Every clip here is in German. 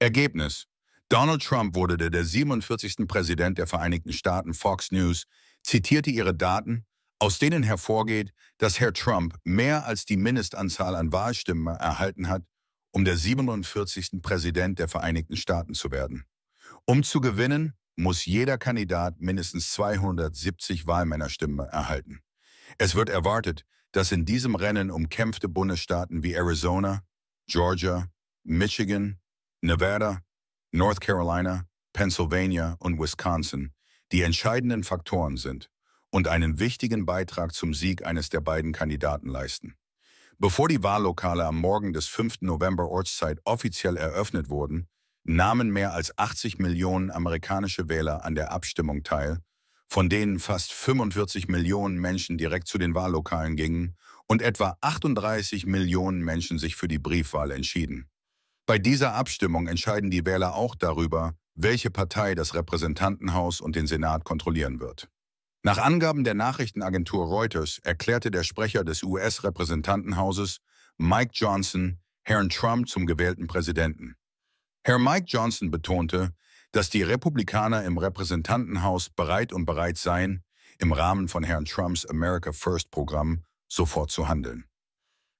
Ergebnis. Donald Trump wurde der 47. Präsident der Vereinigten Staaten. Fox News zitierte ihre Daten, aus denen hervorgeht, dass Herr Trump mehr als die Mindestanzahl an Wahlstimmen erhalten hat, um der 47. Präsident der Vereinigten Staaten zu werden. Um zu gewinnen, muss jeder Kandidat mindestens 270 Wahlmännerstimmen erhalten. Es wird erwartet, dass in diesem Rennen umkämpfte Bundesstaaten wie Arizona, Georgia, Michigan, Nevada, North Carolina, Pennsylvania und Wisconsin die entscheidenden Faktoren sind und einen wichtigen Beitrag zum Sieg eines der beiden Kandidaten leisten. Bevor die Wahllokale am Morgen des 5. November Ortszeit offiziell eröffnet wurden, nahmen mehr als 80 Millionen amerikanische Wähler an der Abstimmung teil, von denen fast 45 Millionen Menschen direkt zu den Wahllokalen gingen und etwa 38 Millionen Menschen sich für die Briefwahl entschieden. Bei dieser Abstimmung entscheiden die Wähler auch darüber, welche Partei das Repräsentantenhaus und den Senat kontrollieren wird. Nach Angaben der Nachrichtenagentur Reuters erklärte der Sprecher des US-Repräsentantenhauses, Mike Johnson, Herrn Trump zum gewählten Präsidenten. Herr Mike Johnson betonte, dass die Republikaner im Repräsentantenhaus bereit und bereit seien, im Rahmen von Herrn Trumps America First Programm sofort zu handeln.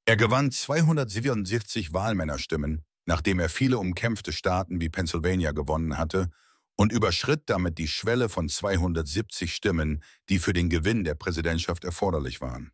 Er gewann 277 Wahlmännerstimmen nachdem er viele umkämpfte Staaten wie Pennsylvania gewonnen hatte und überschritt damit die Schwelle von 270 Stimmen, die für den Gewinn der Präsidentschaft erforderlich waren.